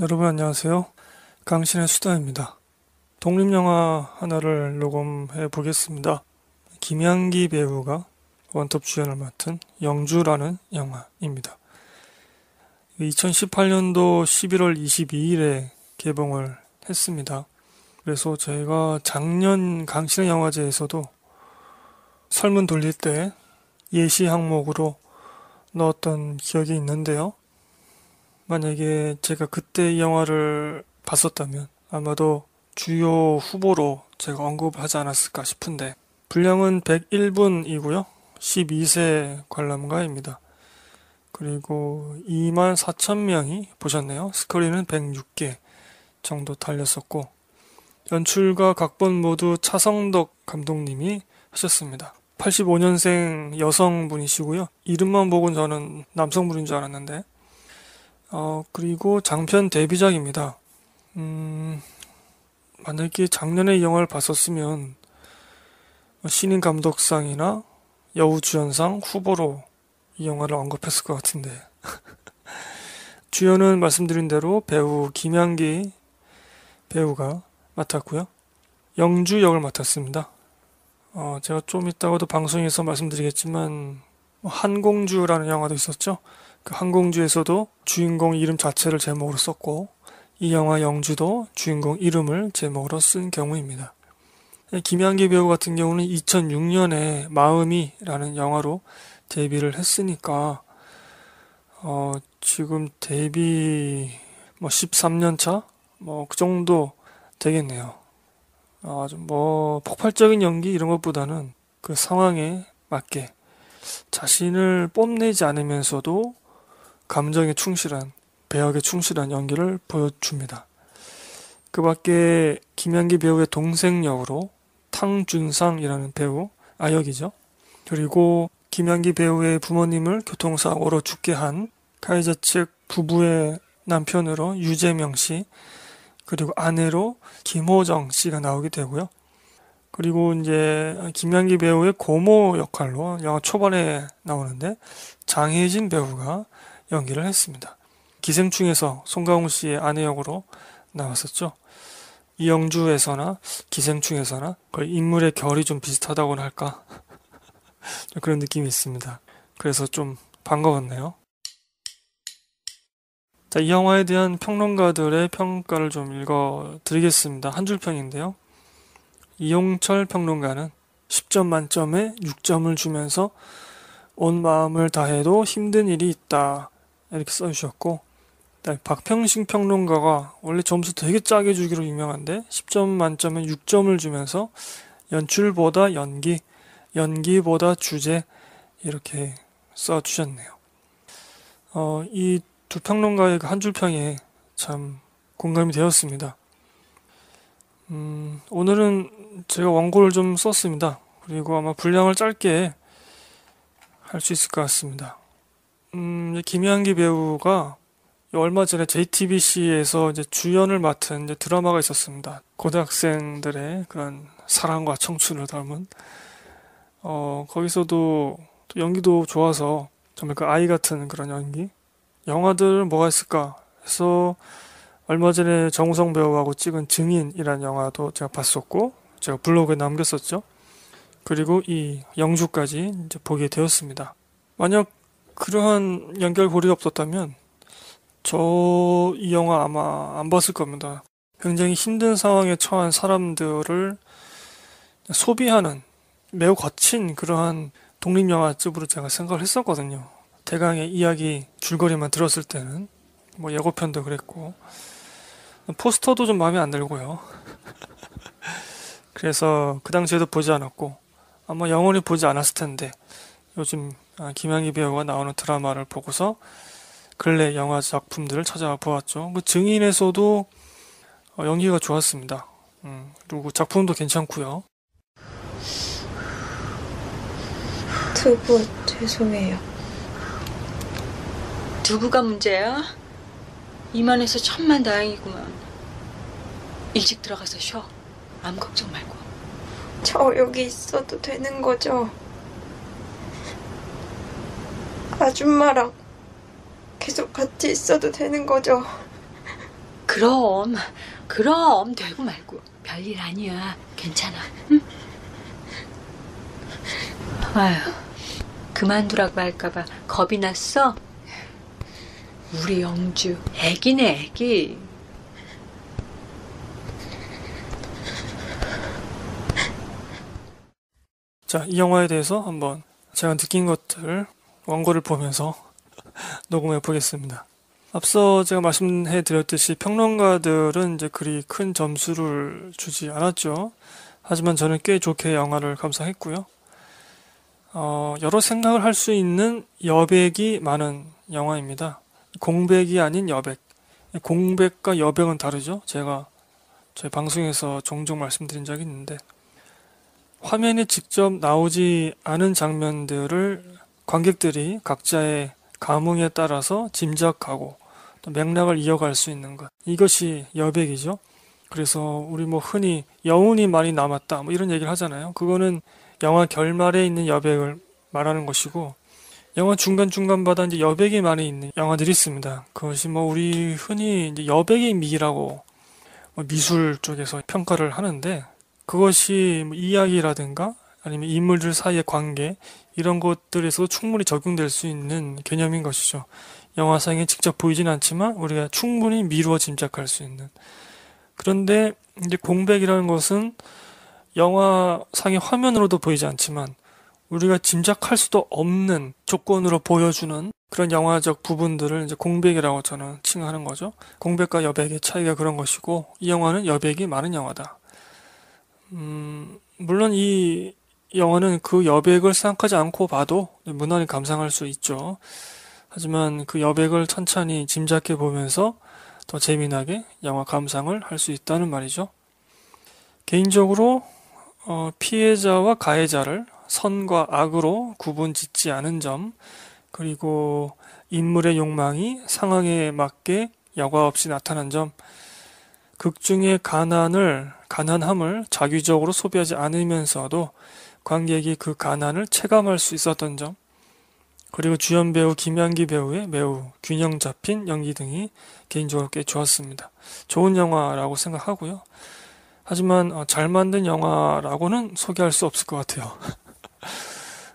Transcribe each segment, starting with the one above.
여러분 안녕하세요. 강신의 수다입니다. 독립영화 하나를 녹음해 보겠습니다. 김양기 배우가 원톱 주연을 맡은 영주라는 영화입니다. 2018년도 11월 22일에 개봉을 했습니다. 그래서 저희가 작년 강신의 영화제에서도 설문 돌릴 때 예시 항목으로 넣었던 기억이 있는데요. 만약에 제가 그때 이 영화를 봤었다면 아마도 주요 후보로 제가 언급하지 않았을까 싶은데 분량은 101분이고요. 12세 관람가입니다. 그리고 2만 4천 명이 보셨네요. 스크린은 106개 정도 달렸었고 연출과 각본 모두 차성덕 감독님이 하셨습니다. 85년생 여성분이시고요. 이름만 보고 는 저는 남성분인 줄 알았는데 어, 그리고 장편 데뷔작입니다. 음, 만약에 작년에 이 영화를 봤었으면 뭐 신인 감독상이나 여우주연상 후보로 이 영화를 언급했을 것 같은데. 주연은 말씀드린 대로 배우 김양기 배우가 맡았고요. 영주 역을 맡았습니다. 어, 제가 좀 이따가도 방송에서 말씀드리겠지만, 뭐 한공주라는 영화도 있었죠. 그 항공주에서도 주인공 이름 자체를 제목으로 썼고 이 영화 영주도 주인공 이름을 제목으로 쓴 경우입니다. 예, 김양기 배우 같은 경우는 2006년에 마음이라는 영화로 데뷔를 했으니까 어, 지금 데뷔 뭐 13년 차? 뭐 그 정도 되겠네요. 아주 뭐 폭발적인 연기 이런 것보다는 그 상황에 맞게 자신을 뽐내지 않으면서도 감정에 충실한 배역에 충실한 연기를 보여줍니다. 그 밖에 김연기 배우의 동생 역으로 탕준상이라는 배우 아역이죠. 그리고 김연기 배우의 부모님을 교통사고로 죽게 한 가해자 측 부부의 남편으로 유재명 씨, 그리고 아내로 김호정 씨가 나오게 되고요. 그리고 이제 김연기 배우의 고모 역할로 영화 초반에 나오는데 장혜진 배우가 연기를 했습니다. 기생충에서 송강호 씨의 아내 역으로 나왔었죠. 이영주에서나 기생충에서나 거의 인물의 결이 좀 비슷하다고나 할까 그런 느낌이 있습니다. 그래서 좀 반가웠네요. 자, 이 영화에 대한 평론가들의 평가를 좀 읽어드리겠습니다. 한줄 평인데요. 이용철 평론가는 10점 만점에 6점을 주면서 온 마음을 다해도 힘든 일이 있다. 이렇게 써주셨고 박평식 평론가가 원래 점수 되게 짜게 주기로 유명한데 10점 만점에 6점을 주면서 연출보다 연기, 연기보다 주제 이렇게 써주셨네요. 어, 이 두 평론가의 그 한 줄평에 참 공감이 되었습니다. 음, 오늘은 제가 원고를 좀 썼습니다. 그리고 아마 분량을 짧게 할 수 있을 것 같습니다. 이제 김향기 배우가 얼마 전에 JTBC에서 이제 주연을 맡은 이제 드라마가 있었습니다. 고등학생들의 그런 사랑과 청춘을 닮은어 거기서도 또 연기도 좋아서 정말 그 아이 같은 그런 연기. 영화들 뭐가 있을까 해서 얼마 전에 정우성 배우하고 찍은 증인이란 영화도 제가 봤었고 제가 블로그에 남겼었죠. 그리고 이 영주까지 이제 보게 되었습니다. 만약 그러한 연결고리가 없었다면 저 이 영화 아마 안 봤을 겁니다. 굉장히 힘든 상황에 처한 사람들을 소비하는 매우 거친 그러한 독립영화 쪽으로 제가 생각을 했었거든요. 대강의 이야기 줄거리만 들었을 때는 뭐 예고편도 그랬고 포스터도 좀 마음에 안 들고요. 그래서 그 당시에도 보지 않았고 아마 영원히 보지 않았을 텐데 요즘 아, 김양희 배우가 나오는 드라마를 보고서 근래 영화 작품들을 찾아 보았죠. 그 증인에서도 어, 연기가 좋았습니다. 음, 그리고 작품도 괜찮고요. 두부 죄송해요. 두부가 문제야? 이만해서 천만 다행이구만. 일찍 들어가서 쉬어. 아무 걱정 말고. 저 여기 있어도 되는 거죠? 아줌마랑 계속 같이 있어도 되는 거죠? 그럼, 그럼 되고 말고 별일 아니야. 괜찮아. 응? 아휴, 그만두라고 할까봐 겁이 났어? 우리 영주, 애기네 애기. 자, 이 영화에 대해서 한번 제가 느낀 것들 원고를 보면서 녹음해 보겠습니다. 앞서 제가 말씀해 드렸듯이 평론가들은 이제 그리 큰 점수를 주지 않았죠. 하지만 저는 꽤 좋게 영화를 감상했고요. 어, 여러 생각을 할 수 있는 여백이 많은 영화입니다. 공백이 아닌 여백. 공백과 여백은 다르죠. 제가 저희 방송에서 종종 말씀드린 적이 있는데 화면에 직접 나오지 않은 장면들을 관객들이 각자의 감흥에 따라서 짐작하고 또 맥락을 이어갈 수 있는 것. 이것이 여백이죠. 그래서 우리 뭐 흔히 여운이 많이 남았다 뭐 이런 얘기를 하잖아요. 그거는 영화 결말에 있는 여백을 말하는 것이고 영화 중간중간마다 이제 여백이 많이 있는 영화들이 있습니다. 그것이 뭐 우리 흔히 이제 여백의 미라고 뭐 미술 쪽에서 평가를 하는데 그것이 뭐 이야기라든가 아니면 인물들 사이의 관계 이런 것들에서 충분히 적용될 수 있는 개념인 것이죠. 영화상에 직접 보이진 않지만 우리가 충분히 미루어 짐작할 수 있는. 그런데 이제 공백이라는 것은 영화상의 화면으로도 보이지 않지만 우리가 짐작할 수도 없는 조건으로 보여주는 그런 영화적 부분들을 이제 공백이라고 저는 칭하는 거죠. 공백과 여백의 차이가 그런 것이고 이 영화는 여백이 많은 영화다. 음, 물론 이 영화는 그 여백을 생각하지 않고 봐도 무난히 감상할 수 있죠. 하지만 그 여백을 천천히 짐작해 보면서 더 재미나게 영화 감상을 할 수 있다는 말이죠. 개인적으로 어, 피해자와 가해자를 선과 악으로 구분 짓지 않은 점, 그리고 인물의 욕망이 상황에 맞게 여과 없이 나타난 점, 극중의 가난을, 가난함을 자기적으로 소비하지 않으면서도 관객이 그 가난을 체감할 수 있었던 점, 그리고 주연 배우 김양기 배우의 매우 균형 잡힌 연기 등이 개인적으로 꽤 좋았습니다. 좋은 영화라고 생각하고요. 하지만 어, 잘 만든 영화라고는 소개할 수 없을 것 같아요.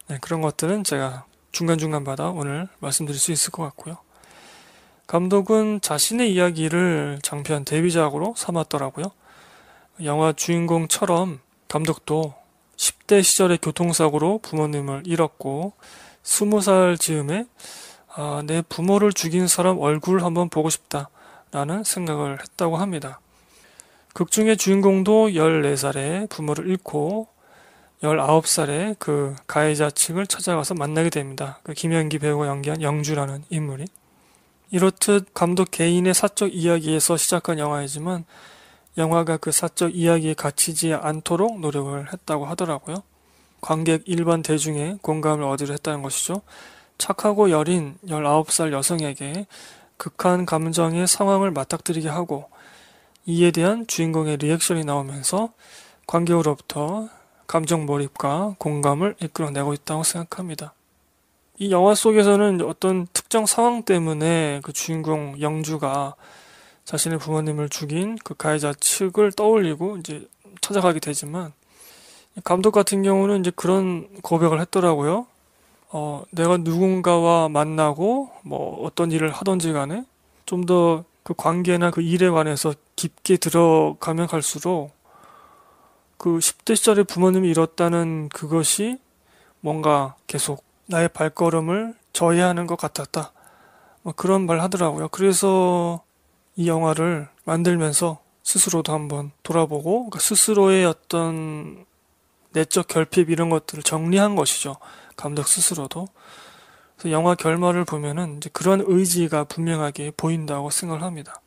네, 그런 것들은 제가 중간중간 받아 오늘 말씀드릴 수 있을 것 같고요. 감독은 자신의 이야기를 장편 데뷔작으로 삼았더라고요. 영화 주인공처럼 감독도 10대 시절의 교통사고로 부모님을 잃었고 20살 즈음에 아, 내 부모를 죽인 사람 얼굴 한번 보고 싶다라는 생각을 했다고 합니다. 극중의 주인공도 14살에 부모를 잃고 19살에 그 가해자 측을 찾아가서 만나게 됩니다. 그 김연기 배우가 연기한 영주라는 인물이. 이렇듯 감독 개인의 사적 이야기에서 시작한 영화이지만 영화가 그 사적 이야기에 갇히지 않도록 노력을 했다고 하더라고요. 관객 일반 대중의 공감을 얻으려 했다는 것이죠. 착하고 여린 19살 여성에게 극한 감정의 상황을 맞닥뜨리게 하고 이에 대한 주인공의 리액션이 나오면서 관객으로부터 감정 몰입과 공감을 이끌어내고 있다고 생각합니다. 이 영화 속에서는 어떤 특정 상황 때문에 그 주인공 영주가 자신의 부모님을 죽인 그 가해자 측을 떠올리고 이제 찾아가게 되지만 감독 같은 경우는 이제 그런 고백을 했더라고요. 어, 내가 누군가와 만나고 뭐 어떤 일을 하던지 간에 좀 더 그 관계나 그 일에 관해서 깊게 들어가면 갈수록 그 10대 시절에 부모님이 잃었다는 그것이 뭔가 계속 나의 발걸음을 저해하는 것 같았다. 뭐 그런 말 하더라고요. 그래서 이 영화를 만들면서 스스로도 한번 돌아보고 그러니까 스스로의 어떤 내적 결핍 이런 것들을 정리한 것이죠. 감독 스스로도. 그래서 영화 결말을 보면은 이제 그런 의지가 분명하게 보인다고 생각을 합니다.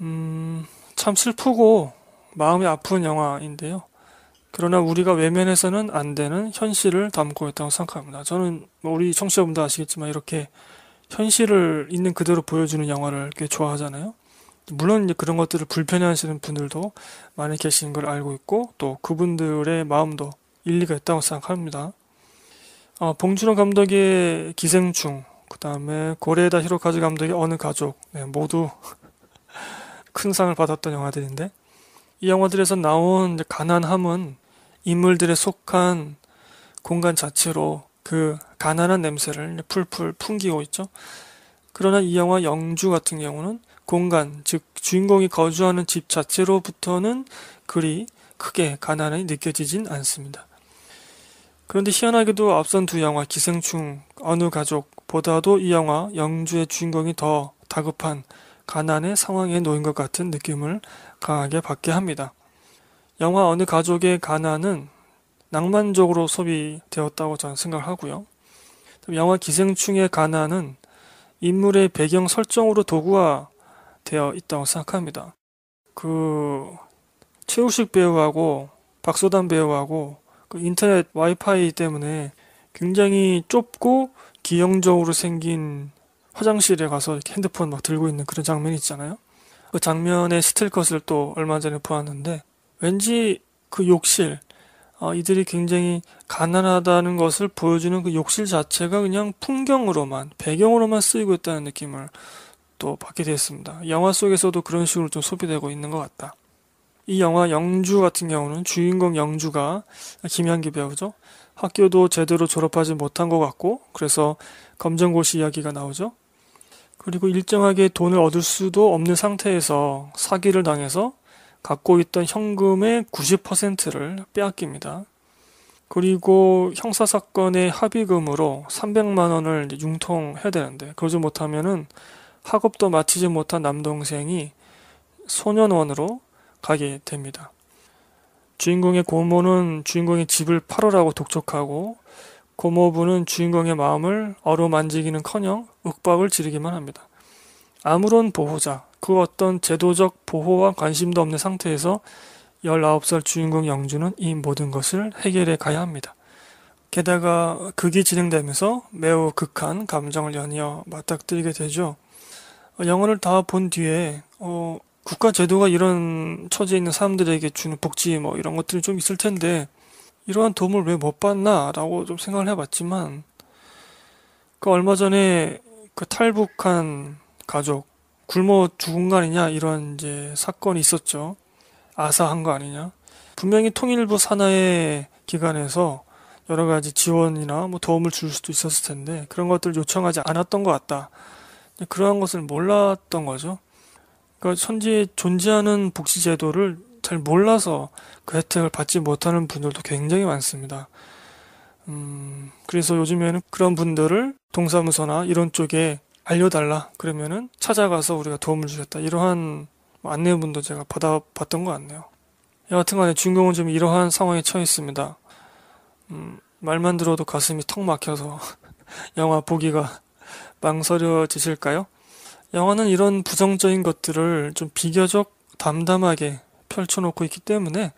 음, 참 슬프고 마음이 아픈 영화인데요. 그러나 우리가 외면해서는 안 되는 현실을 담고 있다고 생각합니다. 저는 뭐 우리 청취자분들 아시겠지만 이렇게 현실을 있는 그대로 보여주는 영화를 꽤 좋아하잖아요. 물론 이제 그런 것들을 불편해하시는 분들도 많이 계신 걸 알고 있고 또 그분들의 마음도 일리가 있다고 생각합니다. 어, 봉준호 감독의 기생충, 그 다음에 고레다 히로카즈 감독의 어느 가족 네, 모두 큰 상을 받았던 영화들인데 이 영화들에서 나온 가난함은 인물들의 속한 공간 자체로 그 가난한 냄새를 풀풀 풍기고 있죠. 그러나 이 영화 영주 같은 경우는 공간, 즉 주인공이 거주하는 집 자체로부터는 그리 크게 가난이 느껴지진 않습니다. 그런데 희한하게도 앞선 두 영화 기생충 어느 가족보다도 이 영화 영주의 주인공이 더 다급한 가난의 상황에 놓인 것 같은 느낌을 강하게 받게 합니다. 영화 어느 가족의 가난은 낭만적으로 소비되었다고 저는 생각하고요. 영화 기생충의 가난은 인물의 배경 설정으로 도구화 되어 있다고 생각합니다. 그 최우식 배우하고 박소담 배우하고 그 인터넷 와이파이 때문에 굉장히 좁고 기형적으로 생긴 화장실에 가서 핸드폰 막 들고 있는 그런 장면이 있잖아요. 그 장면의 스틸컷을 또 얼마 전에 보았는데 왠지 그 욕실, 어, 이들이 굉장히 가난하다는 것을 보여주는 그 욕실 자체가 그냥 풍경으로만 배경으로만 쓰이고 있다는 느낌을 또 받게 되었습니다. 영화 속에서도 그런 식으로 좀 소비되고 있는 것 같다. 이 영화 영주 같은 경우는 주인공 영주가 김현기 배우죠. 학교도 제대로 졸업하지 못한 것 같고 그래서 검정고시 이야기가 나오죠. 그리고 일정하게 돈을 얻을 수도 없는 상태에서 사기를 당해서 갖고 있던 현금의 90%를 빼앗깁니다. 그리고 형사사건의 합의금으로 300만 원을 융통해야 되는데 그러지 못하면은 학업도 마치지 못한 남동생이 소년원으로 가게 됩니다. 주인공의 고모는 주인공의 집을 팔으라고 독촉하고 고모부는 주인공의 마음을 어루만지기는커녕 윽박을 지르기만 합니다. 아무런 보호자, 그 어떤 제도적 보호와 관심도 없는 상태에서 19살 주인공 영주는 이 모든 것을 해결해 가야 합니다. 게다가 극이 진행되면서 매우 극한 감정을 연이어 맞닥뜨리게 되죠. 영화를 다 본 뒤에 어, 국가 제도가 이런 처지에 있는 사람들에게 주는 복지 뭐 이런 것들이 좀 있을 텐데 이러한 도움을 왜 못 받나라고 좀 생각을 해봤지만 그 얼마 전에 그 탈북한 가족 굶어 죽은 거 아니냐 이런 이제 사건이 있었죠. 아사한 거 아니냐. 분명히 통일부 산하의 기관에서 여러 가지 지원이나 뭐 도움을 줄 수도 있었을 텐데 그런 것들을 요청하지 않았던 것 같다. 그러한 것을 몰랐던 거죠. 그러니까 현재 존재하는 복지제도를 잘 몰라서 그 혜택을 받지 못하는 분들도 굉장히 많습니다. 음, 그래서 요즘에는 그런 분들을 동사무소나 이런 쪽에 알려달라 그러면은 찾아가서 우리가 도움을 주겠다 이러한 뭐 안내문도 제가 받아봤던 것 같네요. 여하튼간에 주인공은 좀 이러한 상황에 처해 있습니다. 음, 말만 들어도 가슴이 턱 막혀서 영화 보기가 망설여지실까요? 영화는 이런 부정적인 것들을 좀 비교적 담담하게 펼쳐놓고 있기 때문에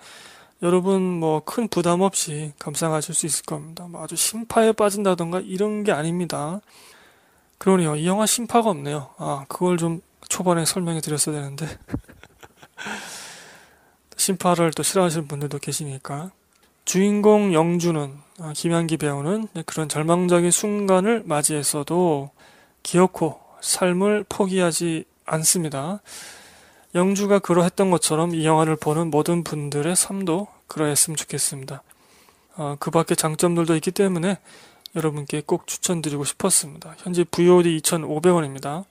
여러분 뭐 큰 부담 없이 감상하실 수 있을 겁니다. 뭐 아주 심파에 빠진다던가 이런 게 아닙니다. 그러네요. 이 영화 심파가 없네요. 아, 그걸 좀 초반에 설명해 드렸어야 되는데. 심파를 또 싫어하시는 분들도 계시니까. 주인공 영주는, 아, 김양기 배우는 그런 절망적인 순간을 맞이했어도 기어코 삶을 포기하지 않습니다. 영주가 그러했던 것처럼 이 영화를 보는 모든 분들의 삶도 그러했으면 좋겠습니다. 아, 그 밖에 장점들도 있기 때문에 여러분께 꼭 추천드리고 싶었습니다. 현재 VOD 2,500원입니다.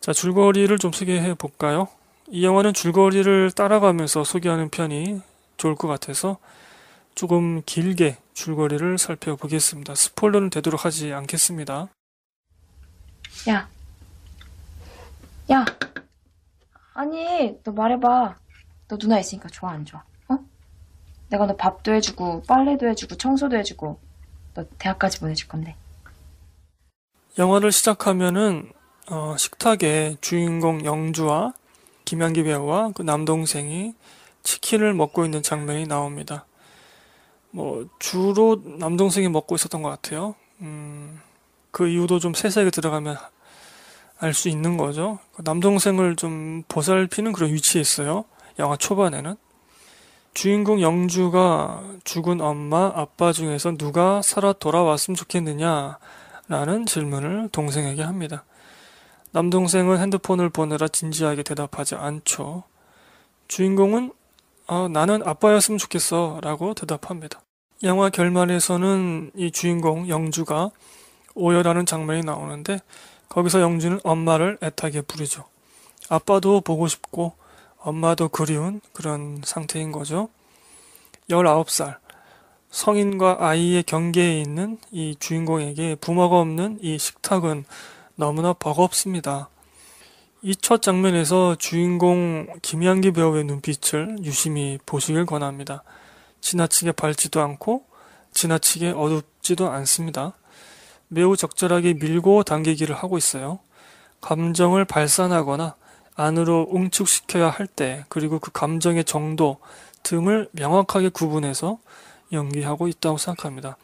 자, 줄거리를 좀 소개해 볼까요? 이 영화는 줄거리를 따라가면서 소개하는 편이 좋을 것 같아서 조금 길게 줄거리를 살펴보겠습니다. 스포일러는 되도록 하지 않겠습니다. 야. 야. 아니, 너 말해봐. 너 누나 있으니까 좋아, 안 좋아? 어? 내가 너 밥도 해주고, 빨래도 해주고, 청소도 해주고, 너 대학까지 보내줄 건데. 영화를 시작하면은 어, 식탁에 주인공 영주와 김양기 배우와 그 남동생이 치킨을 먹고 있는 장면이 나옵니다. 뭐 주로 남동생이 먹고 있었던 것 같아요. 음, 그 이유도 좀 세세하게 들어가면 알 수 있는 거죠. 남동생을 좀 보살피는 그런 위치에 있어요. 영화 초반에는. 주인공 영주가 죽은 엄마, 아빠 중에서 누가 살아 돌아왔으면 좋겠느냐? 라는 질문을 동생에게 합니다. 남동생은 핸드폰을 보느라 진지하게 대답하지 않죠. 주인공은 아, 나는 아빠였으면 좋겠어 라고 대답합니다. 영화 결말에서는 이 주인공 영주가 오열하는 장면이 나오는데 거기서 영주는 엄마를 애타게 부르죠. 아빠도 보고 싶고 엄마도 그리운 그런 상태인 거죠. 19살. 성인과 아이의 경계에 있는 이 주인공에게 부모가 없는 이 식탁은 너무나 버겁습니다. 이 첫 장면에서 주인공 김양기 배우의 눈빛을 유심히 보시길 권합니다. 지나치게 밝지도 않고 지나치게 어둡지도 않습니다. 매우 적절하게 밀고 당기기를 하고 있어요. 감정을 발산하거나 안으로 응축시켜야 할 때, 그리고 그 감정의 정도 등을 명확하게 구분해서 연기하고 있다고 생각합니다.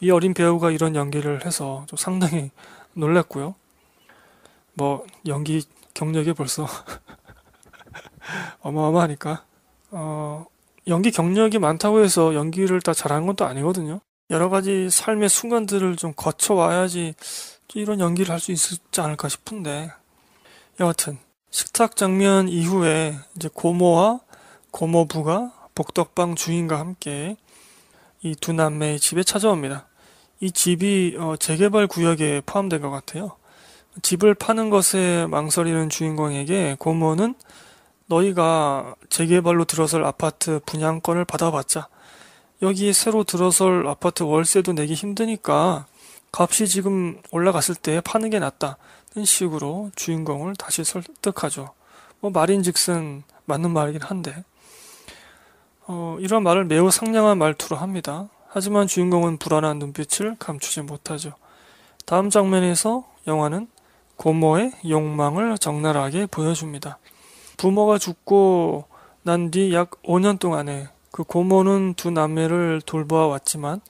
이 어린 배우가 이런 연기를 해서 좀 상당히 놀랐고요. 뭐, 연기 경력이 벌써 어마어마하니까. 어, 연기 경력이 많다고 해서 연기를 다 잘하는 것도 아니거든요. 여러 가지 삶의 순간들을 좀 거쳐와야지 이런 연기를 할 수 있지 않을까 싶은데. 여하튼, 식탁 장면 이후에 이제 고모와 고모부가 복덕방 주인과 함께 이 두 남매의 집에 찾아옵니다. 이 집이 어, 재개발 구역에 포함된 것 같아요. 집을 파는 것에 망설이는 주인공에게 고모는 너희가 재개발로 들어설 아파트 분양권을 받아봤자 여기 에 새로 들어설 아파트 월세도 내기 힘드니까 값이 지금 올라갔을 때 파는 게 낫다. 이런 식으로 주인공을 다시 설득하죠. 뭐 말인즉슨 맞는 말이긴 한데 어, 이런 말을 매우 상냥한 말투로 합니다. 하지만 주인공은 불안한 눈빛을 감추지 못하죠. 다음 장면에서 영화는 고모의 욕망을 적나라하게 보여줍니다. 부모가 죽고 난 뒤 약 5년 동안에 그 고모는 두 남매를 돌보아 왔지만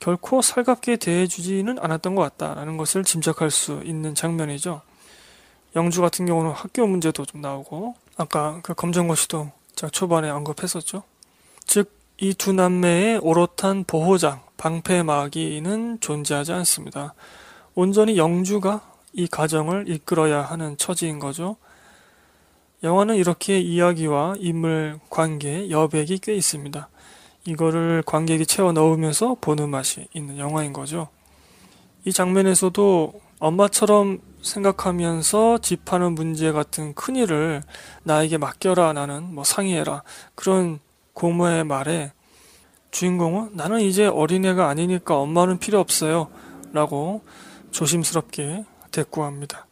결코 살갑게 대해주지는 않았던 것 같다라는 것을 짐작할 수 있는 장면이죠. 영주 같은 경우는 학교 문제도 좀 나오고 아까 그 검정고시도 초반에 언급했었죠. 즉 이 두 남매의 오롯한 보호장 방패막이는 존재하지 않습니다. 온전히 영주가 이 가정을 이끌어야 하는 처지인 거죠. 영화는 이렇게 이야기와 인물 관계, 여백이 꽤 있습니다. 이거를 관객이 채워 넣으면서 보는 맛이 있는 영화인 거죠. 이 장면에서도 엄마처럼 생각하면서 집하는 문제 같은 큰일을 나에게 맡겨라 나는 뭐 상의해라 그런 고모의 말에 주인공은 나는 이제 어린애가 아니니까 엄마는 필요 없어요 라고 조심스럽게 대꾸합니다.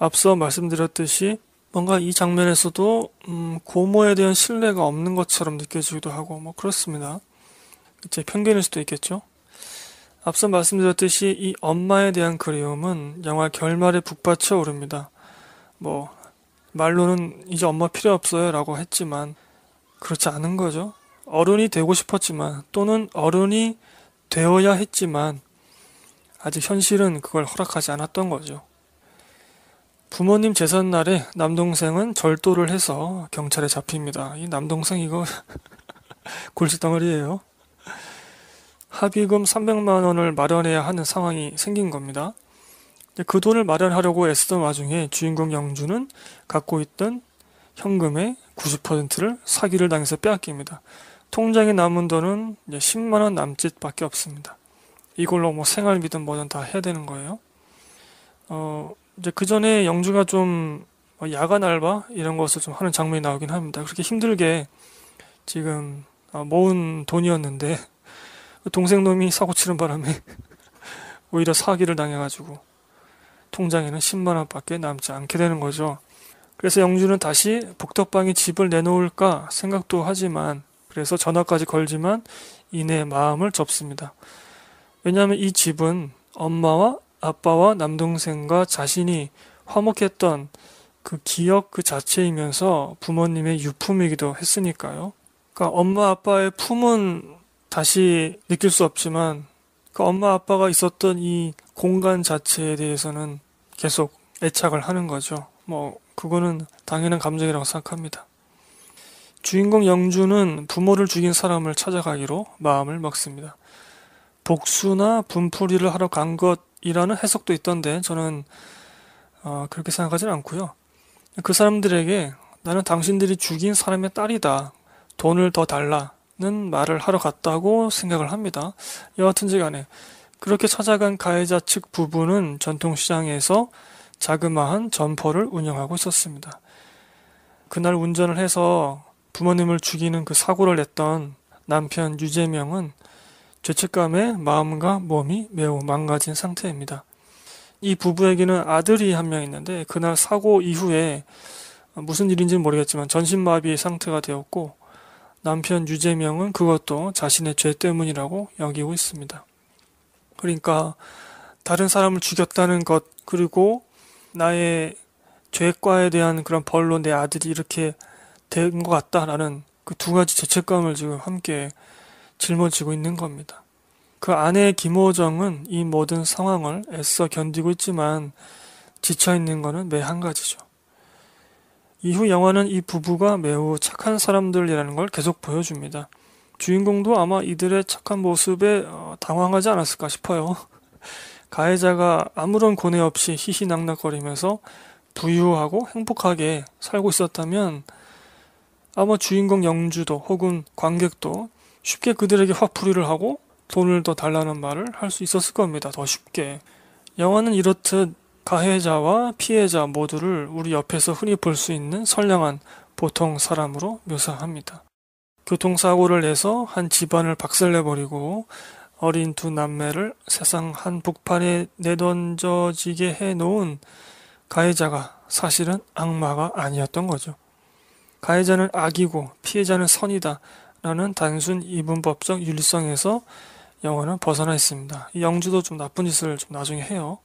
앞서 말씀드렸듯이 뭔가 이 장면에서도 음, 고모에 대한 신뢰가 없는 것처럼 느껴지기도 하고 뭐 그렇습니다. 제 편견일 수도 있겠죠. 앞서 말씀드렸듯이 이 엄마에 대한 그리움은 영화 결말에 북받쳐 오릅니다. 뭐 말로는 이제 엄마 필요 없어요라고 했지만 그렇지 않은 거죠. 어른이 되고 싶었지만 또는 어른이 되어야 했지만 아직 현실은 그걸 허락하지 않았던 거죠. 부모님 재산 날에 남동생은 절도를 해서 경찰에 잡힙니다. 이 남동생 이거 골칫덩어리예요. 합의금 300만 원을 마련해야 하는 상황이 생긴 겁니다. 그 돈을 마련하려고 애쓰던 와중에 주인공 영주는 갖고 있던 현금의 90%를 사기를 당해서 빼앗깁니다. 통장에 남은 돈은 10만 원 남짓밖에 없습니다. 이걸로 뭐 생활비든 뭐든 다 해야 되는 거예요. 어, 이제 그 전에 영주가 좀 뭐 야간 알바 이런 것을 좀 하는 장면이 나오긴 합니다. 그렇게 힘들게 지금 어, 모은 돈이었는데 그 동생 놈이 사고 치는 바람에 오히려 사기를 당해가지고 통장에는 10만 원밖에 남지 않게 되는 거죠. 그래서 영주는 다시 북덕방이 집을 내놓을까 생각도 하지만 그래서 전화까지 걸지만 이내 마음을 접습니다. 왜냐하면 이 집은 엄마와 아빠와 남동생과 자신이 화목했던 그 기억 그 자체이면서 부모님의 유품이기도 했으니까요. 그러니까 엄마 아빠의 품은 다시 느낄 수 없지만 그 엄마 아빠가 있었던 이 공간 자체에 대해서는 계속 애착을 하는 거죠. 뭐 그거는 당연한 감정이라고 생각합니다. 주인공 영주는 부모를 죽인 사람을 찾아가기로 마음을 먹습니다. 복수나 분풀이를 하러 간것 이라는 해석도 있던데 저는 어, 그렇게 생각하진 않고요. 그 사람들에게 나는 당신들이 죽인 사람의 딸이다. 돈을 더 달라는 말을 하러 갔다고 생각을 합니다. 여하튼제 간에 그렇게 찾아간 가해자 측 부부는 전통시장에서 자그마한 점퍼를 운영하고 있었습니다. 그날 운전을 해서 부모님을 죽이는 그 사고를 냈던 남편 유재명은 죄책감에 마음과 몸이 매우 망가진 상태입니다. 이 부부에게는 아들이 한 명 있는데 그날 사고 이후에 무슨 일인지는 모르겠지만 전신마비 상태가 되었고 남편 유재명은 그것도 자신의 죄 때문이라고 여기고 있습니다. 그러니까 다른 사람을 죽였다는 것 그리고 나의 죄과에 대한 그런 벌로 내 아들이 이렇게 된 것 같다라는 그 두 가지 죄책감을 지금 함께 짊어지고 있는 겁니다. 그 아내 김호정은 이 모든 상황을 애써 견디고 있지만 지쳐있는 것은 매한 가지죠. 이후 영화는 이 부부가 매우 착한 사람들이라는 걸 계속 보여줍니다. 주인공도 아마 이들의 착한 모습에 어, 당황하지 않았을까 싶어요. 가해자가 아무런 고뇌 없이 희희낙낙거리면서 부유하고 행복하게 살고 있었다면 아마 주인공 영주도 혹은 관객도 쉽게 그들에게 화풀이를 하고 돈을 더 달라는 말을 할 수 있었을 겁니다. 더 쉽게. 영화는 이렇듯 가해자와 피해자 모두를 우리 옆에서 흔히 볼 수 있는 선량한 보통 사람으로 묘사합니다. 교통사고를 그 내서 한 집안을 박살내버리고 어린 두 남매를 세상 한복판에 내던져지게 해놓은 가해자가 사실은 악마가 아니었던 거죠. 가해자는 악이고 피해자는 선이다. 라는 단순 이분법적 윤리성에서 영화는 벗어나 있습니다. 영주도 좀 나쁜 짓을 좀 나중에 해요.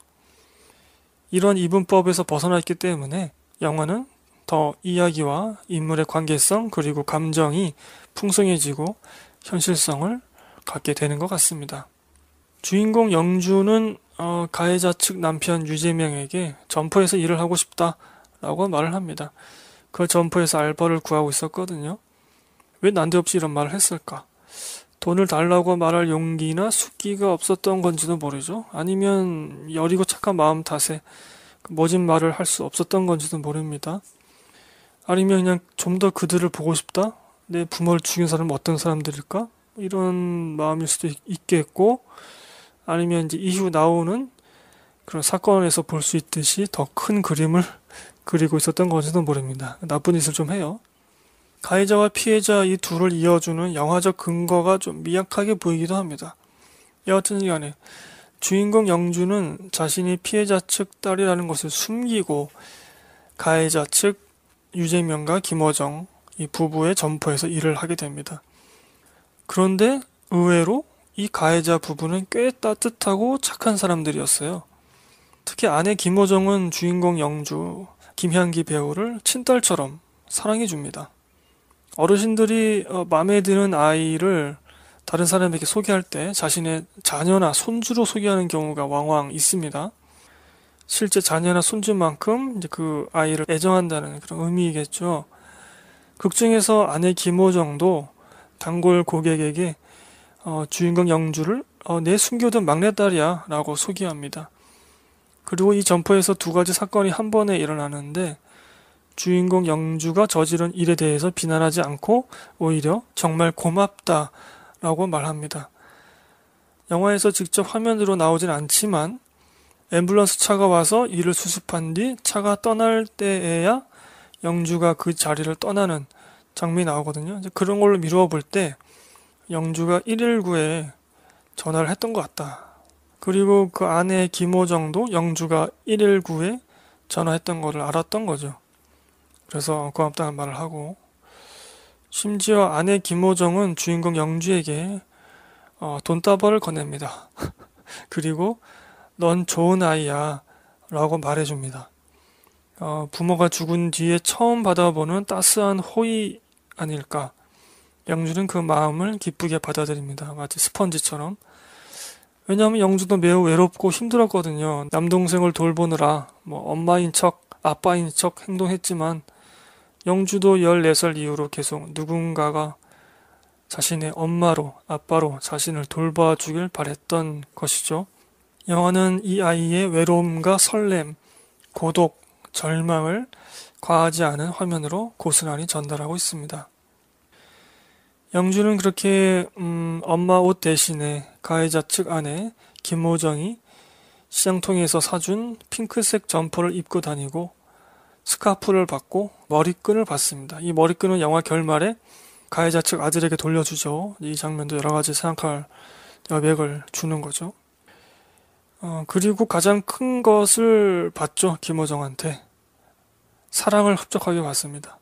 이런 이분법에서 벗어나 있기 때문에 영화는더 이야기와 인물의 관계성 그리고 감정이 풍성해지고 현실성을 갖게 되는 것 같습니다. 주인공 영주는 어, 가해자 측 남편 유재명에게 점포에서 일을 하고 싶다라고 말을 합니다. 그 점포에서 알바를 구하고 있었거든요. 왜 난데없이 이런 말을 했을까? 돈을 달라고 말할 용기나 숙기가 없었던 건지도 모르죠. 아니면 여리고 착한 마음 탓에 멋진 말을 할 수 없었던 건지도 모릅니다. 아니면 그냥 좀 더 그들을 보고 싶다? 내 부모를 죽인 사람은 어떤 사람들일까? 이런 마음일 수도 있겠고, 아니면 이제 이후 나오는 그런 사건에서 볼 수 있듯이 더 큰 그림을 그리고 있었던 건지도 모릅니다. 나쁜 짓을 좀 해요. 가해자와 피해자 이 둘을 이어주는 영화적 근거가 좀 미약하게 보이기도 합니다. 여하튼 간에 주인공 영주는 자신이 피해자 측 딸이라는 것을 숨기고 가해자 측 유재명과 김어정 이 부부의 점포에서 일을 하게 됩니다. 그런데 의외로 이 가해자 부부는 꽤 따뜻하고 착한 사람들이었어요. 특히 아내 김호정은 주인공 영주, 김향기 배우를 친딸처럼 사랑해줍니다. 어르신들이 어, 마음에 드는 아이를 다른 사람에게 소개할 때 자신의 자녀나 손주로 소개하는 경우가 왕왕 있습니다. 실제 자녀나 손주만큼 이제 그 아이를 애정한다는 그런 의미이겠죠. 극 중에서 아내 김호정도 단골 고객에게 어, 주인공 영주를 어, 내 숨겨둔 막내딸이야 라고 소개합니다. 그리고 이 점포에서 두 가지 사건이 한 번에 일어나는데 주인공 영주가 저지른 일에 대해서 비난하지 않고 오히려 정말 고맙다 라고 말합니다. 영화에서 직접 화면으로 나오진 않지만 앰뷸런스 차가 와서 이를 수습한 뒤 차가 떠날 때에야 영주가 그 자리를 떠나는 장면이 나오거든요. 그런 걸로 미루어 볼 때 영주가 119에 전화를 했던 것 같다. 그리고 그 아내 김호정도 영주가 119에 전화했던 것을 알았던 거죠. 그래서 고맙다는 말을 하고 심지어 아내 김호정은 주인공 영주에게 어, 돈다벌을 건넵니다. 그리고 넌 좋은 아이야 라고 말해줍니다. 어, 부모가 죽은 뒤에 처음 받아보는 따스한 호의 아닐까. 영주는 그 마음을 기쁘게 받아들입니다. 마치 스펀지처럼. 왜냐하면 영주도 매우 외롭고 힘들었거든요. 남동생을 돌보느라 뭐 엄마인 척, 아빠인 척 행동했지만 영주도 14살 이후로 계속 누군가가 자신의 엄마로 아빠로 자신을 돌봐주길 바랬던 것이죠. 영화는 이 아이의 외로움과 설렘, 고독, 절망을 과하지 않은 화면으로 고스란히 전달하고 있습니다. 영주는 그렇게 음, 엄마 옷 대신에 가해자 측 아내 김호정이 시장통에서 사준 핑크색 점퍼를 입고 다니고 스카프를 받고 머리끈을 받습니다. 이 머리끈은 영화 결말에 가해자 측 아들에게 돌려주죠. 이 장면도 여러 가지 생각할 여백을 주는 거죠. 어, 그리고 가장 큰 것을 받죠. 김호정한테. 사랑을 흡족하게 받습니다.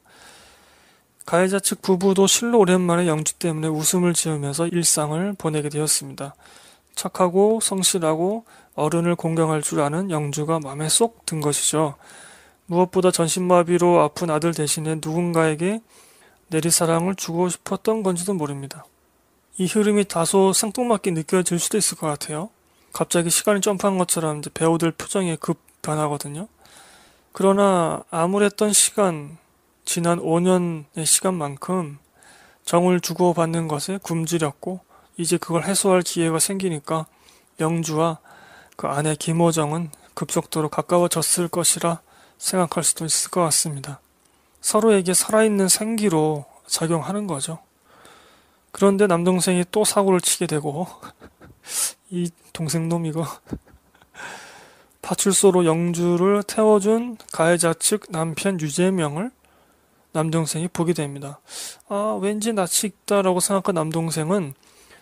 가해자 측 부부도 실로 오랜만에 영주 때문에 웃음을 지으면서 일상을 보내게 되었습니다. 착하고 성실하고 어른을 공경할 줄 아는 영주가 마음에 쏙 든 것이죠. 무엇보다 전신마비로 아픈 아들 대신에 누군가에게 내리사랑을 주고 싶었던 건지도 모릅니다. 이 흐름이 다소 쌍뚱맞게 느껴질 수도 있을 것 같아요. 갑자기 시간이 점프한 것처럼 이제 배우들 표정이 급 변하거든요. 그러나 암울했던 시간, 지난 5년의 시간만큼 정을 주고받는 것에 굶주렸고 이제 그걸 해소할 기회가 생기니까 영주와 그 아내 김호정은 급속도로 가까워졌을 것이라 생각할 수도 있을 것 같습니다. 서로에게 살아있는 생기로 작용하는 거죠. 그런데 남동생이 또 사고를 치게 되고, 이 동생 놈 이거. 파출소로 영주를 태워준 가해자 측 남편 유재명을 남동생이 보게 됩니다. 아, 왠지 낯이 익다라고 생각한 남동생은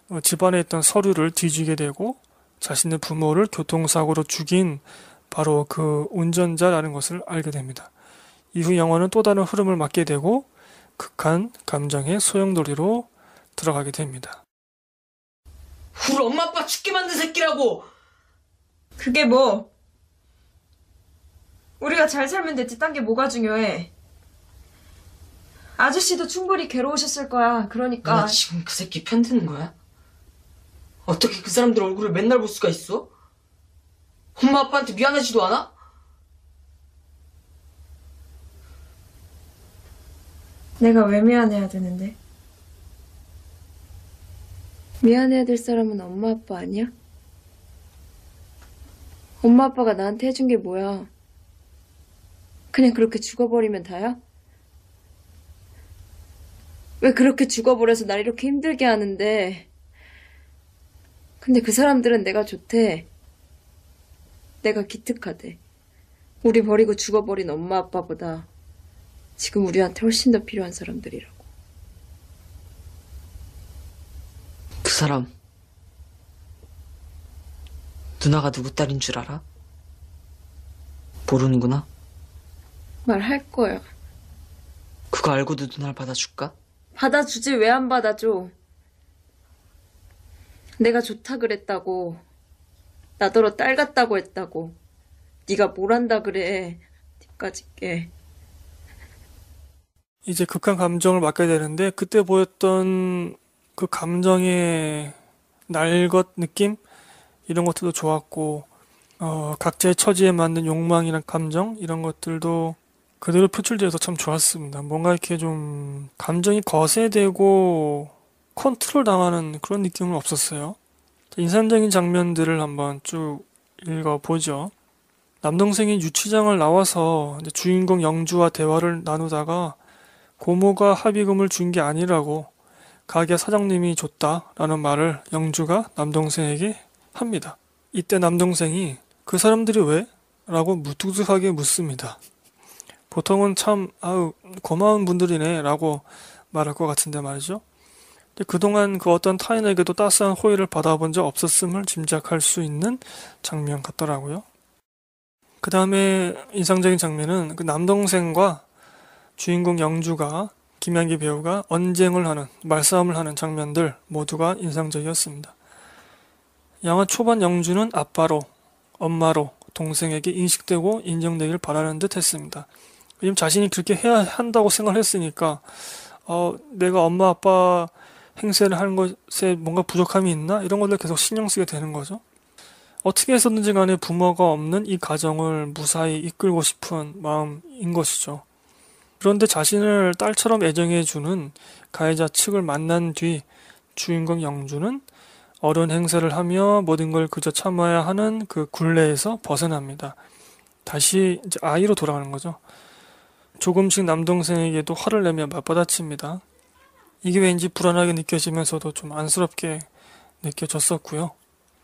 어, 집안에 있던 서류를 뒤지게 되고 자신의 부모를 교통사고로 죽인 바로 그 운전자라는 것을 알게 됩니다. 이후 영화는 또 다른 흐름을 맞게 되고 극한 감정의 소용돌이로 들어가게 됩니다. 우리 엄마 아빠 죽게 만든 새끼라고! 그게 뭐? 우리가 잘 살면 됐지, 딴 게 뭐가 중요해. 아저씨도 충분히 괴로우셨을 거야, 그러니까. 나 지금 그 새끼 편 드는 거야? 어떻게 그 사람들 얼굴을 맨날 볼 수가 있어? 엄마 아빠한테 미안하지도 않아? 내가 왜 미안해야 되는데? 미안해야 될 사람은 엄마 아빠 아니야? 엄마 아빠가 나한테 해준 게 뭐야? 그냥 그렇게 죽어버리면 다야? 왜 그렇게 죽어버려서 날 이렇게 힘들게 하는데 근데 그 사람들은 내가 좋대 내가 기특하대. 우리 버리고 죽어버린 엄마 아빠보다 지금 우리한테 훨씬 더 필요한 사람들이라고. 그 사람 누나가 누구 딸인 줄 알아? 모르는구나. 말할 거야. 그거 알고도 누나를 받아줄까? 받아주지 왜 안 받아줘? 내가 좋다 그랬다고 나더러 딸 같다고 했다고. 네가 뭘 한다 그래. 집까지 깨. 이제 극한 감정을 맡게 되는데 그때 보였던 그 감정의 날 것 느낌 이런 것들도 좋았고 어, 각자의 처지에 맞는 욕망이란 감정 이런 것들도 그대로 표출되어서참 좋았습니다. 뭔가 이렇게 좀 감정이 거세되고 컨트롤 당하는 그런 느낌은 없었어요. 인상적인 장면들을 한번 쭉 읽어보죠. 남동생이 유치장을 나와서 주인공 영주와 대화를 나누다가 고모가 합의금을 준 게 아니라고 가게 사장님이 줬다라는 말을 영주가 남동생에게 합니다. 이때 남동생이 그 사람들이 왜? 라고 무뚝뚝하게 묻습니다. 보통은 참, 아우, 고마운 분들이네 라고 말할 것 같은데 말이죠. 그동안 그 어떤 타인에게도 따스한 호의를 받아본 적 없었음을 짐작할 수 있는 장면 같더라고요. 그 다음에 인상적인 장면은 그 남동생과 주인공 영주가 김양기 배우가 언쟁을 하는 말싸움을 하는 장면들 모두가 인상적이었습니다. 영화 초반 영주는 아빠로 엄마로 동생에게 인식되고 인정되기를 바라는 듯 했습니다. 왜냐면 자신이 그렇게 해야 한다고 생각을 했으니까 어, 내가 엄마 아빠 행세를 하는 것에 뭔가 부족함이 있나? 이런 것들 계속 신경 쓰게 되는 거죠. 어떻게 했었는지 간에 부모가 없는 이 가정을 무사히 이끌고 싶은 마음인 것이죠. 그런데 자신을 딸처럼 애정해주는 가해자 측을 만난 뒤 주인공 영주는 어른 행세를 하며 모든 걸 그저 참아야 하는 그 굴레에서 벗어납니다. 다시 아이로 돌아가는 거죠. 조금씩 남동생에게도 화를 내며 맞받아칩니다. 이게 왠지 불안하게 느껴지면서도 좀 안쓰럽게 느껴졌었고요.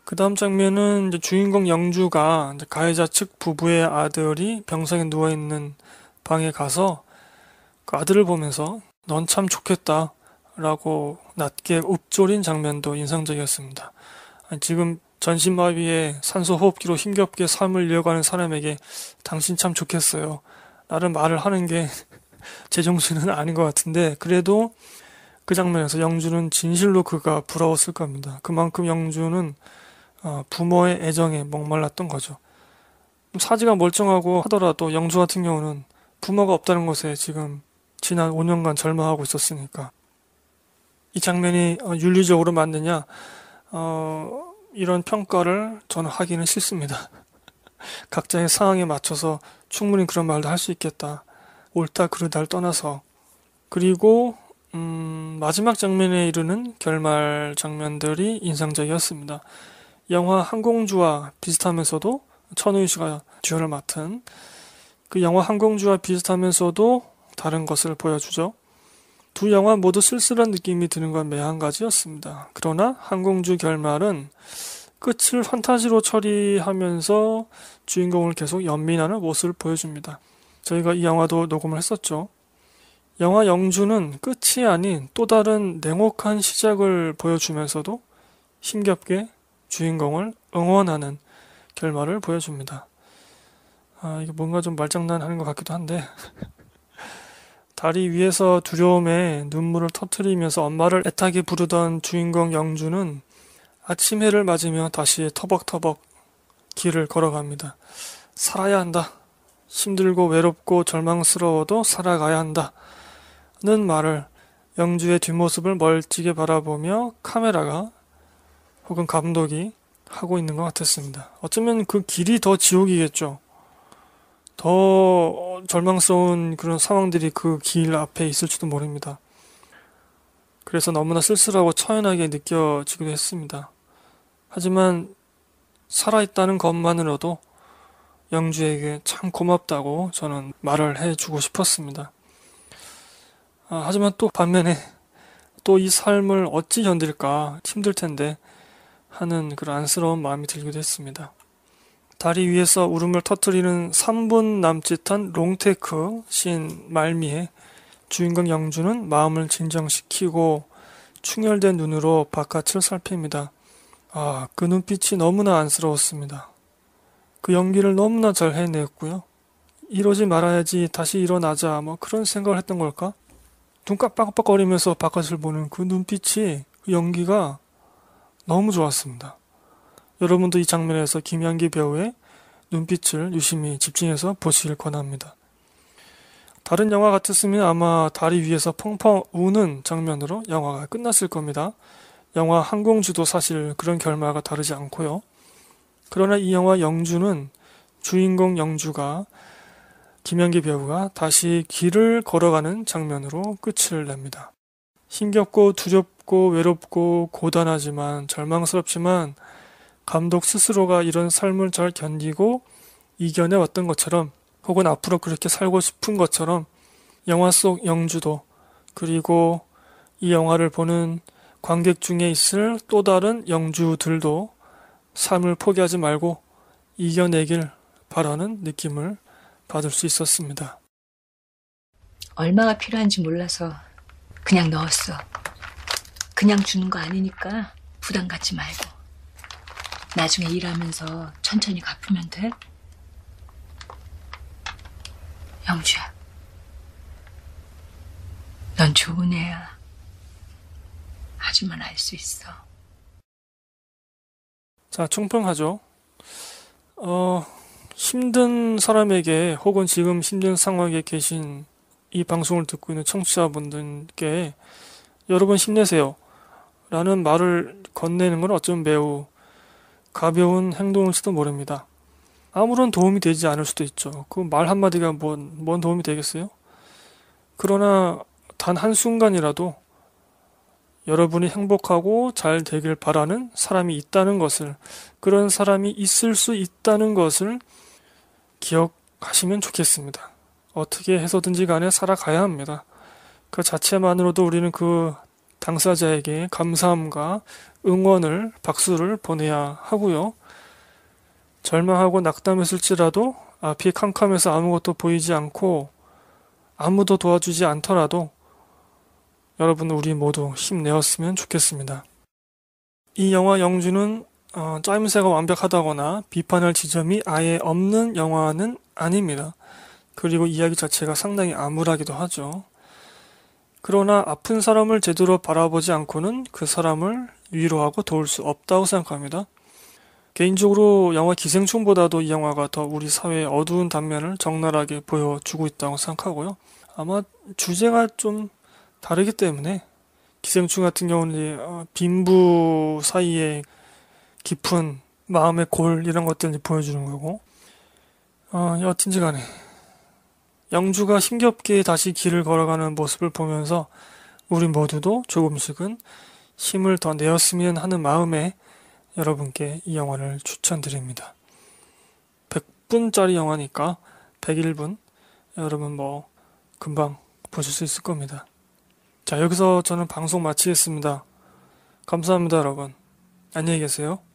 그 다음 장면은 주인공 영주가 가해자 측 부부의 아들이 병상에 누워있는 방에 가서 그 아들을 보면서 넌 참 좋겠다 라고 낮게 읊조린 장면도 인상적이었습니다. 지금 전신마비에 산소호흡기로 힘겹게 삶을 이어가는 사람에게 당신 참 좋겠어요 라는 말을 하는 게 제정신은 아닌 것 같은데 그래도 그 장면에서 영주는 진실로 그가 부러웠을 겁니다. 그만큼 영주는 어, 부모의 애정에 목말랐던 거죠. 사지가 멀쩡하고 하더라도 영주 같은 경우는 부모가 없다는 것에 지금 지난 5년간 절망하고 있었으니까 이 장면이 어, 윤리적으로 맞느냐 어, 이런 평가를 저는 하기는 싫습니다. 각자의 상황에 맞춰서 충분히 그런 말도 할 수 있겠다. 옳다 그르다를 떠나서 그리고 음, 마지막 장면에 이르는 결말 장면들이 인상적이었습니다. 영화 항공주와 비슷하면서도 천우희 씨가 주연을 맡은 그 영화 항공주와 비슷하면서도 다른 것을 보여주죠. 두 영화 모두 쓸쓸한 느낌이 드는 건 매한 가지였습니다. 그러나 항공주 결말은 끝을 판타지로 처리하면서 주인공을 계속 연민하는 모습을 보여줍니다. 저희가 이 영화도 녹음을 했었죠. 영화 영주는 끝이 아닌 또 다른 냉혹한 시작을 보여주면서도 힘겹게 주인공을 응원하는 결말을 보여줍니다. 아, 이게 뭔가 좀 말장난하는 것 같기도 한데 다리 위에서 두려움에 눈물을 터트리면서 엄마를 애타게 부르던 주인공 영주는 아침 해를 맞으며 다시 터벅터벅 길을 걸어갑니다. 살아야 한다. 힘들고 외롭고 절망스러워도 살아가야 한다. 는 말을 영주의 뒷모습을 멀찍이 바라보며 카메라가 혹은 감독이 하고 있는 것 같았습니다. 어쩌면 그 길이 더 지옥이겠죠. 더 절망스러운 그런 상황들이 그 길 앞에 있을지도 모릅니다. 그래서 너무나 쓸쓸하고 처연하게 느껴지기도 했습니다. 하지만 살아있다는 것만으로도 영주에게 참 고맙다고 저는 말을 해주고 싶었습니다. 아, 하지만 또 반면에 또 이 삶을 어찌 견딜까 힘들 텐데 하는 그런 안쓰러운 마음이 들기도 했습니다. 다리 위에서 울음을 터뜨리는 3분 남짓한 롱테크신 말미에 주인공 영주는 마음을 진정시키고 충혈된 눈으로 바깥을 살핍니다. 아, 그 눈빛이 너무나 안쓰러웠습니다. 그 연기를 너무나 잘 해냈고요. 이러지 말아야지 다시 일어나자 뭐 그런 생각을 했던 걸까? 눈 깜빡깜빡거리면서 바깥을 보는 그 눈빛이 그 연기가 너무 좋았습니다. 여러분도 이 장면에서 김양기 배우의 눈빛을 유심히 집중해서 보시길 권합니다. 다른 영화 같았으면 아마 다리 위에서 펑펑 우는 장면으로 영화가 끝났을 겁니다. 영화 항공주도 사실 그런 결말과 다르지 않고요. 그러나 이 영화 영주는 주인공 영주가 김연기 배우가 다시 길을 걸어가는 장면으로 끝을 냅니다. 힘겹고 두렵고 외롭고 고단하지만 절망스럽지만 감독 스스로가 이런 삶을 잘 견디고 이겨내왔던 것처럼 혹은 앞으로 그렇게 살고 싶은 것처럼 영화 속 영주도 그리고 이 영화를 보는 관객 중에 있을 또 다른 영주들도 삶을 포기하지 말고 이겨내길 바라는 느낌을 받을 수 있었습니다. 얼마가 필요한지 몰라서 그냥 넣었어. 그냥 주는 거 아니니까 부담 갖지 말고. 나중에 일하면서 천천히 갚으면 돼. 영주야. 넌 좋은 애야. 하지만 알 수 있어. 자, 충평하죠. 어, 힘든 사람에게 혹은 지금 힘든 상황에 계신 이 방송을 듣고 있는 청취자분들께 여러분 힘내세요. 라는 말을 건네는 건 어쩌면 매우 가벼운 행동일지도 모릅니다. 아무런 도움이 되지 않을 수도 있죠. 그 말 한마디가 뭔, 뭔 도움이 되겠어요? 그러나 단 한순간이라도 여러분이 행복하고 잘 되길 바라는 사람이 있다는 것을, 그런 사람이 있을 수 있다는 것을 기억하시면 좋겠습니다. 어떻게 해서든지 간에 살아가야 합니다. 그 자체만으로도 우리는 그 당사자에게 감사함과 응원을, 박수를 보내야 하고요. 절망하고 낙담했을지라도 앞이 캄캄해서 아무것도 보이지 않고 아무도 도와주지 않더라도 여러분 우리 모두 힘내었으면 좋겠습니다. 이 영화 영주는 어, 짜임새가 완벽하다거나 비판할 지점이 아예 없는 영화는 아닙니다. 그리고 이야기 자체가 상당히 암울하기도 하죠. 그러나 아픈 사람을 제대로 바라보지 않고는 그 사람을 위로하고 도울 수 없다고 생각합니다. 개인적으로 영화 기생충보다도 이 영화가 더 우리 사회의 어두운 단면을 적나라하게 보여주고 있다고 생각하고요. 아마 주제가 좀 다르기 때문에 기생충 같은 경우는 어, 빈부 사이에 깊은 마음의 골 이런 것들 이 보여주는 거고 어, 여튼지간에 영주가 힘겹게 다시 길을 걸어가는 모습을 보면서 우리 모두도 조금씩은 힘을 더 내었으면 하는 마음에 여러분께 이 영화를 추천드립니다. 100분짜리 영화니까 101분 여러분 뭐 금방 보실 수 있을 겁니다. 자 여기서 저는 방송 마치겠습니다. 감사합니다 여러분. 안녕히 계세요.